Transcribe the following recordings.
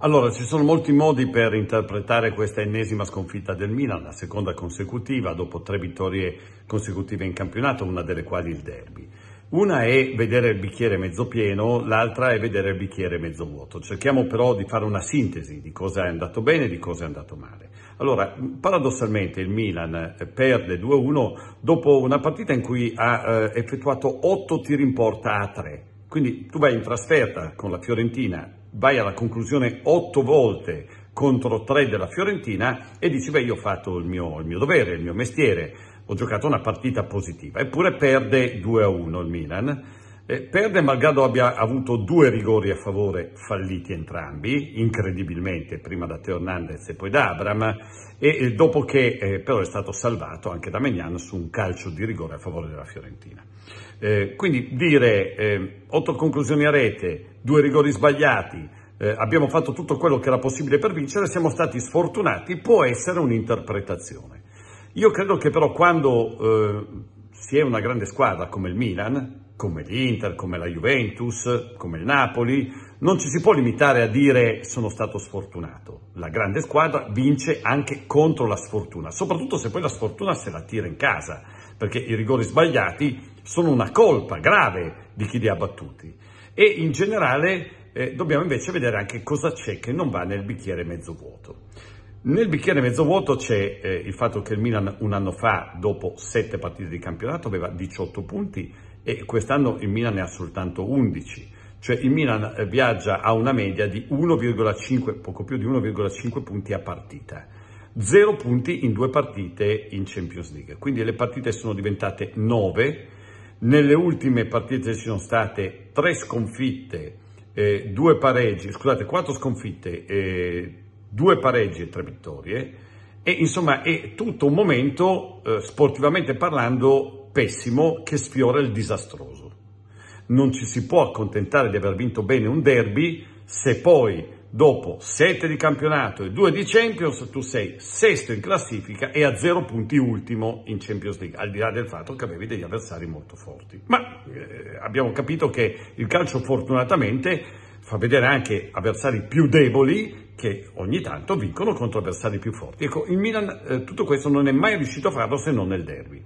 Allora, ci sono molti modi per interpretare questa ennesima sconfitta del Milan, la seconda consecutiva, dopo tre vittorie consecutive in campionato, una delle quali il derby. Una è vedere il bicchiere mezzo pieno, l'altra è vedere il bicchiere mezzo vuoto. Cerchiamo però di fare una sintesi di cosa è andato bene e di cosa è andato male. Allora, paradossalmente il Milan eh, perde 2-1 dopo una partita in cui ha eh, effettuato 8 tiri in porta a 3. Quindi tu vai in trasferta con la Fiorentina, vai alla conclusione otto volte contro tre della Fiorentina e dici beh io ho fatto il mio, il mio dovere, il mio mestiere, ho giocato una partita positiva, eppure perde 2-1 il Milan eh, perde malgrado abbia avuto due rigori a favore falliti entrambi, incredibilmente, prima da Teo Hernandez e poi da Abram, e, e dopo che eh, però è stato salvato anche da Megnan su un calcio di rigore a favore della Fiorentina. Eh, quindi dire eh, otto conclusioni a rete, due rigori sbagliati, eh, abbiamo fatto tutto quello che era possibile per vincere, siamo stati sfortunati, può essere un'interpretazione. Io credo che però quando eh, si è una grande squadra come il Milan, come l'Inter, come la Juventus, come il Napoli, non ci si può limitare a dire sono stato sfortunato. La grande squadra vince anche contro la sfortuna, soprattutto se poi la sfortuna se la tira in casa, perché i rigori sbagliati sono una colpa grave di chi li ha battuti. E in generale eh, dobbiamo invece vedere anche cosa c'è che non va nel bicchiere mezzo vuoto. Nel bicchiere mezzo vuoto c'è eh, il fatto che il Milan un anno fa, dopo sette partite di campionato, aveva 18 punti e quest'anno il Milan ne ha soltanto 11, cioè il Milan eh, viaggia a una media di 1,5, poco più di 1,5 punti a partita. 0 punti in due partite in Champions League, quindi le partite sono diventate 9, nelle ultime partite ci sono state 3 sconfitte, eh, 2 pareggi, scusate, 4 sconfitte, eh, 2 pareggi e 3 vittorie e insomma è tutto un momento eh, sportivamente parlando pessimo che sfiora il disastroso. Non ci si può accontentare di aver vinto bene un derby se poi dopo 7 di campionato e 2 di Champions tu sei sesto in classifica e a 0 punti ultimo in Champions League, al di là del fatto che avevi degli avversari molto forti. Ma eh, abbiamo capito che il calcio fortunatamente fa vedere anche avversari più deboli che ogni tanto vincono contro avversari più forti. Ecco, il Milan eh, tutto questo non è mai riuscito a farlo se non nel derby.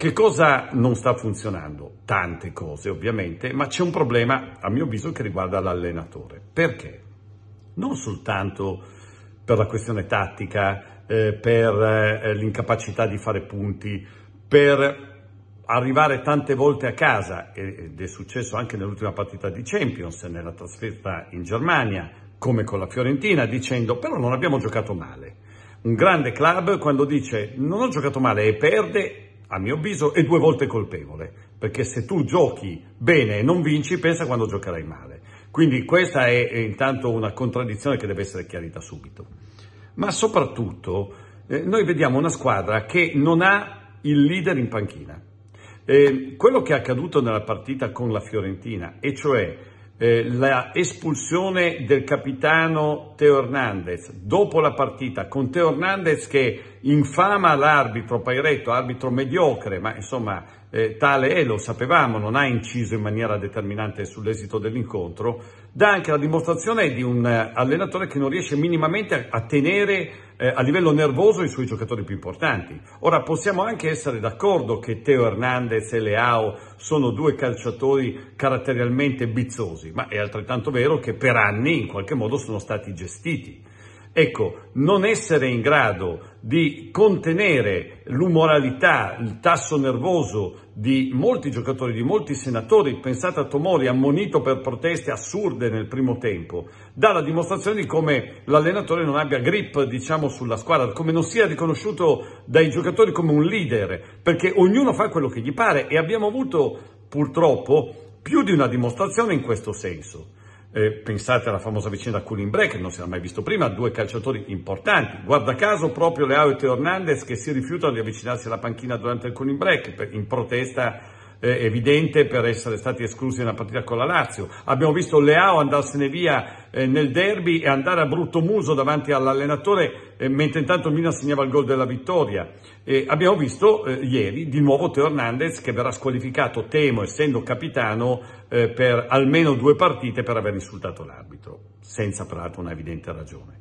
Che cosa non sta funzionando? Tante cose ovviamente, ma c'è un problema a mio avviso che riguarda l'allenatore. Perché? Non soltanto per la questione tattica, eh, per eh, l'incapacità di fare punti, per arrivare tante volte a casa, ed è successo anche nell'ultima partita di Champions, nella trasferta in Germania, come con la Fiorentina, dicendo però non abbiamo giocato male. Un grande club quando dice non ho giocato male e perde a mio avviso, è due volte colpevole, perché se tu giochi bene e non vinci, pensa quando giocherai male. Quindi questa è, è eh, intanto una contraddizione che deve essere chiarita subito. Ma soprattutto eh, noi vediamo una squadra che non ha il leader in panchina. Eh, quello che è accaduto nella partita con la Fiorentina, e cioè eh, la espulsione del capitano Teo Hernandez dopo la partita con Teo Hernandez che infama l'arbitro Pairetto, arbitro mediocre, ma insomma eh, tale è, lo sapevamo, non ha inciso in maniera determinante sull'esito dell'incontro, dà anche la dimostrazione di un eh, allenatore che non riesce minimamente a, tenere eh, a livello nervoso i suoi giocatori più importanti. Ora possiamo anche essere d'accordo che Teo Hernandez e Leao sono due calciatori caratterialmente bizzosi, ma è altrettanto vero che per anni in qualche modo sono stati gestiti. Ecco, non essere in grado di contenere l'umoralità, il tasso nervoso di molti giocatori, di molti senatori, pensate a Tomori ammonito per proteste assurde nel primo tempo, dà la dimostrazione di come l'allenatore non abbia grip, diciamo, sulla squadra, come non sia riconosciuto dai giocatori come un leader, perché ognuno fa quello che gli pare e abbiamo avuto purtroppo più di una dimostrazione in questo senso. Eh, pensate alla famosa vicenda Culimbré Break, non si era mai visto prima, due calciatori importanti, guarda caso proprio Leao e Teo Hernandez che si rifiutano di avvicinarsi alla panchina durante il Culimbré in protesta eh, evidente per essere stati esclusi nella partita con la Lazio. Abbiamo visto Leao andarsene via eh, nel derby e andare a brutto muso davanti all'allenatore eh, mentre intanto Mina segnava il gol della vittoria. E abbiamo visto eh, ieri di nuovo Teo Hernandez che verrà squalificato, temo, essendo capitano, eh, per almeno due partite per aver insultato l'arbitro, senza peraltro una evidente ragione.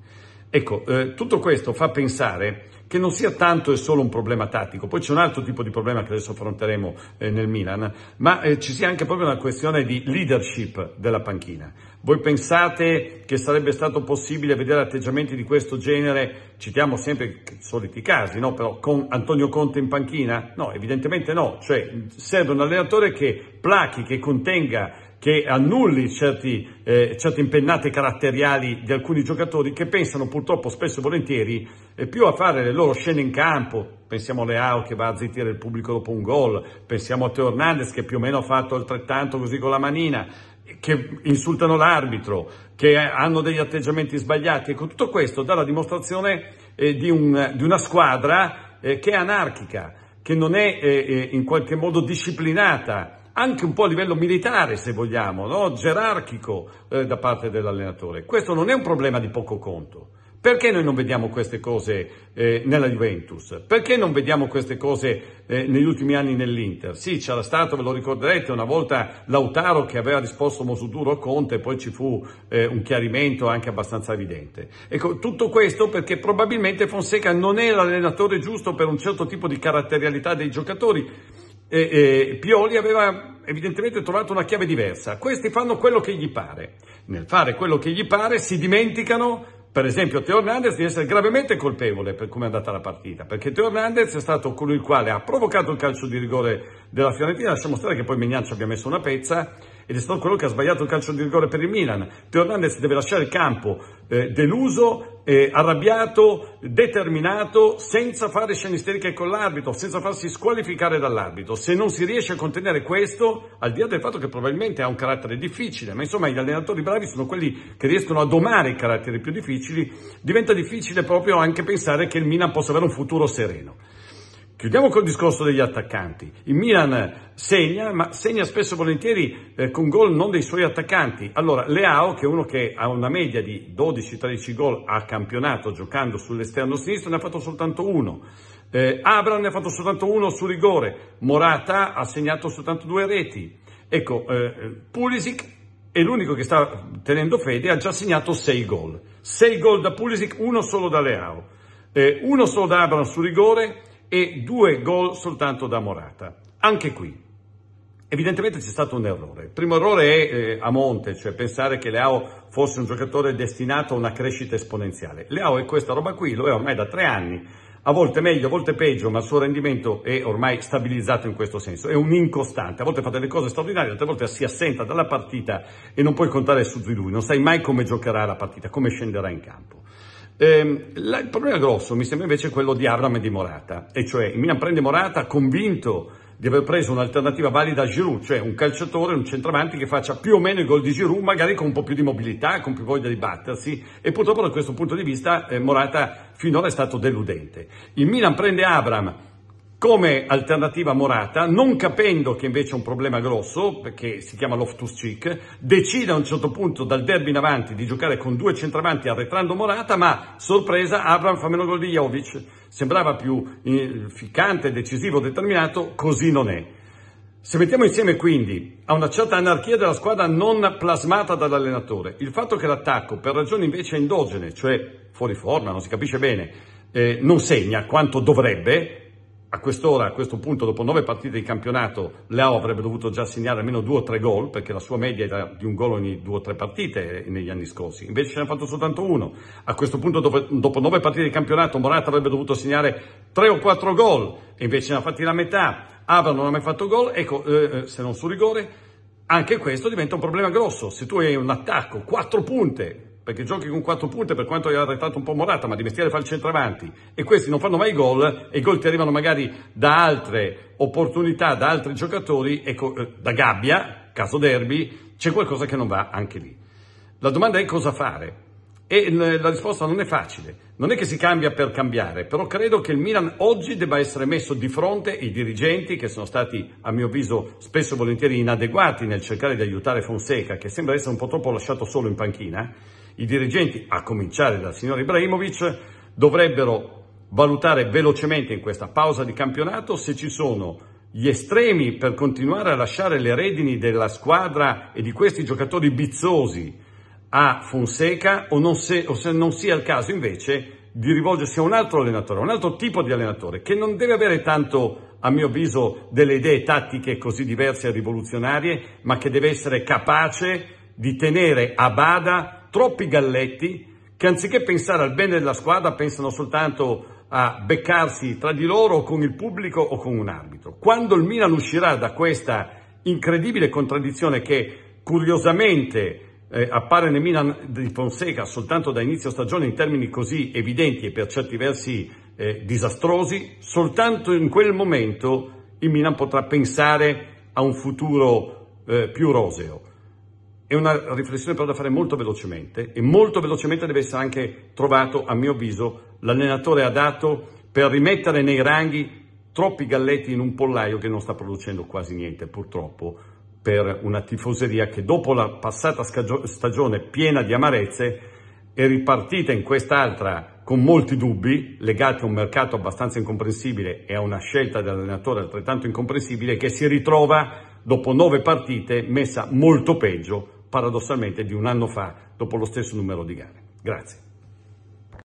Ecco, eh, tutto questo fa pensare che non sia tanto e solo un problema tattico, poi c'è un altro tipo di problema che adesso affronteremo eh, nel Milan, ma eh, ci sia anche proprio una questione di leadership della panchina. Voi pensate che sarebbe stato possibile vedere atteggiamenti di questo genere, citiamo sempre i soliti casi, no? però con Antonio Conte in panchina? No, evidentemente no, cioè serve un allenatore che plachi, che contenga che annulli certi, eh, certe impennate caratteriali di alcuni giocatori che pensano purtroppo spesso e volentieri eh, più a fare le loro scene in campo. Pensiamo a Leao che va a zittire il pubblico dopo un gol, pensiamo a Teo Hernandez che più o meno ha fatto altrettanto così con la manina, che insultano l'arbitro, che eh, hanno degli atteggiamenti sbagliati. Ecco, tutto questo dà la dimostrazione eh, di, un, di, una squadra eh, che è anarchica, che non è in qualche modo disciplinata anche un po' a livello militare, se vogliamo, no? gerarchico eh, da parte dell'allenatore. Questo non è un problema di poco conto. Perché noi non vediamo queste cose eh, nella Juventus? Perché non vediamo queste cose eh, negli ultimi anni nell'Inter? Sì, c'era stato, ve lo ricorderete, una volta Lautaro che aveva risposto Mosuduro Conte, poi ci fu eh, un chiarimento anche abbastanza evidente. Ecco, tutto questo perché probabilmente Fonseca non è l'allenatore giusto per un certo tipo di caratterialità dei giocatori e, e Pioli aveva evidentemente trovato una chiave diversa. Questi fanno quello che gli pare. Nel fare quello che gli pare si dimenticano per esempio Teo Hernandez di essere gravemente colpevole per come è andata la partita, perché Teo Hernandez è stato colui il quale ha provocato il calcio di rigore della Fiorentina, lasciamo stare che poi Mignaccio abbia messo una pezza, ed è stato quello che ha sbagliato il calcio di rigore per il Milan. Teo Hernandez deve lasciare il campo eh, deluso, eh, arrabbiato, determinato, senza fare scene isteriche con l'arbitro, senza farsi squalificare dall'arbitro. Se non si riesce a contenere questo, al di là del fatto che probabilmente ha un carattere difficile, ma insomma gli allenatori bravi sono quelli che riescono a domare i caratteri più difficili, diventa difficile proprio anche pensare che il Milan possa avere un futuro sereno. Chiudiamo col discorso degli attaccanti. Il Milan segna, ma segna spesso e volentieri eh, con gol non dei suoi attaccanti. Allora, Leao, che è uno che ha una media di 12-13 gol a campionato giocando sull'esterno sinistro, ne ha fatto soltanto uno. Eh, Abram ne ha fatto soltanto uno su rigore. Morata ha segnato soltanto due reti. Ecco, eh, Pulisic è l'unico che sta tenendo fede, ha già segnato sei gol. Sei gol da Pulisic, uno solo da Leao. Eh, uno solo da Abram su rigore e due gol soltanto da Morata. Anche qui, evidentemente c'è stato un errore. Il primo errore è eh, a monte, cioè pensare che Leao fosse un giocatore destinato a una crescita esponenziale. Leao è questa roba qui, lo è ormai da tre anni, a volte meglio, a volte peggio, ma il suo rendimento è ormai stabilizzato in questo senso, è un incostante, a volte fa delle cose straordinarie, altre volte si assenta dalla partita e non puoi contare su di lui, non sai mai come giocherà la partita, come scenderà in campo. Eh, il problema grosso mi sembra invece quello di Abram e di Morata, e cioè il Milan prende Morata convinto di aver preso un'alternativa valida a Giroud, cioè un calciatore, un centravanti che faccia più o meno il gol di Giroud, magari con un po' più di mobilità, con più voglia di battersi e purtroppo da questo punto di vista eh, Morata finora è stato deludente. Il Milan prende Abram come alternativa Morata, non capendo che invece è un problema grosso, perché si chiama Loftus Cheek, decide a un certo punto dal derby in avanti di giocare con due centravanti arretrando Morata, ma sorpresa, Abram fa meno gol di Jovic. Sembrava più eh, ficcante, decisivo, determinato, così non è. Se mettiamo insieme quindi a una certa anarchia della squadra non plasmata dall'allenatore, il fatto che l'attacco, per ragioni invece endogene, cioè fuori forma, non si capisce bene, eh, non segna quanto dovrebbe, a quest'ora, a questo punto, dopo nove partite di campionato, Leao avrebbe dovuto già segnare almeno due o tre gol, perché la sua media era di un gol ogni due o tre partite eh, negli anni scorsi. Invece ce ne ha fatto soltanto uno. A questo punto, dopo, dopo nove partite di campionato, Morata avrebbe dovuto segnare tre o quattro gol, e invece ne ha fatti la metà. Abra non ha mai fatto gol, ecco, eh, eh, se non su rigore, anche questo diventa un problema grosso. Se tu hai un attacco, quattro punte, perché giochi con quattro punte, per quanto gli ha trattato un po' Morata, ma di mestiere fa il centravanti, e questi non fanno mai gol, e i gol ti arrivano magari da altre opportunità, da altri giocatori, ecco, eh, da gabbia, caso derby, c'è qualcosa che non va anche lì. La domanda è cosa fare, e la risposta non è facile. Non è che si cambia per cambiare, però credo che il Milan oggi debba essere messo di fronte ai dirigenti che sono stati, a mio avviso, spesso e volentieri inadeguati nel cercare di aiutare Fonseca, che sembra essere un po' troppo lasciato solo in panchina, i dirigenti, a cominciare dal signor Ibrahimovic, dovrebbero valutare velocemente in questa pausa di campionato se ci sono gli estremi per continuare a lasciare le redini della squadra e di questi giocatori bizzosi a Fonseca o, non se, o se non sia il caso invece di rivolgersi a un altro allenatore, a un altro tipo di allenatore che non deve avere tanto, a mio avviso, delle idee tattiche così diverse e rivoluzionarie, ma che deve essere capace di tenere a bada troppi galletti che anziché pensare al bene della squadra pensano soltanto a beccarsi tra di loro o con il pubblico o con un arbitro. Quando il Milan uscirà da questa incredibile contraddizione che curiosamente eh, appare nel Milan di Fonseca soltanto da inizio stagione in termini così evidenti e per certi versi eh, disastrosi, soltanto in quel momento il Milan potrà pensare a un futuro eh, più roseo. È una riflessione però da fare molto velocemente e molto velocemente deve essere anche trovato, a mio avviso, l'allenatore adatto per rimettere nei ranghi troppi galletti in un pollaio che non sta producendo quasi niente, purtroppo, per una tifoseria che dopo la passata stagione piena di amarezze è ripartita in quest'altra con molti dubbi legati a un mercato abbastanza incomprensibile e a una scelta dell'allenatore altrettanto incomprensibile che si ritrova dopo nove partite messa molto peggio paradossalmente di un anno fa dopo lo stesso numero di gare. Grazie.